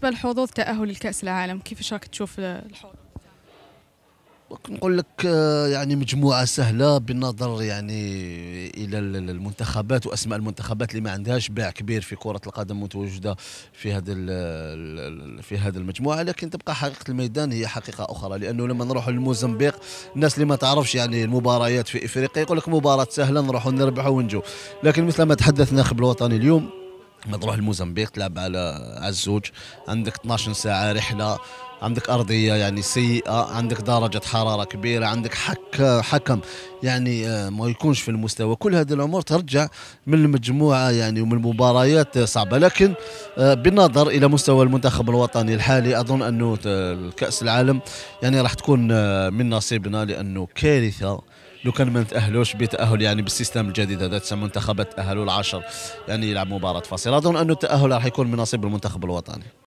بالنسبه لحظوظ تاهل الكاس العالم كيفاش راك تشوف الحظوظ نقول لك آه، يعني مجموعه سهله بالنظر يعني الى المنتخبات واسماء المنتخبات اللي ما عندهاش باع كبير في كره القدم متواجده في هذا في هذا المجموعه لكن تبقى حقيقه الميدان هي حقيقه اخرى لانه لما نروحوا للموزمبيق الناس اللي ما تعرفش يعني المباريات في افريقيا يقول لك مباراه سهله نروحوا نربحوا ونجو لكن مثل ما تحدث الناخب الوطني اليوم ما تروح الموزمبيق تلعب على الزوج عندك 12 ساعه رحله عندك أرضية يعني سيئة عندك درجة حرارة كبيرة عندك حك حكم يعني آه، ما يكونش في المستوى كل هذه الأمور ترجع من المجموعة يعني ومن المباريات صعبة لكن آه، بالنظر إلى مستوى المنتخب الوطني الحالي أظن أنه الكأس العالم يعني راح تكون آه، من نصيبنا لأنه كارثة لو كان ما تاهلوش بتاهل يعني بالسيستم الجديد هذا تسمى منتخبات تاهلوا العشر يعني يلعب مباراه فاصله اظن انه التاهل راح يكون من نصيب المنتخب الوطني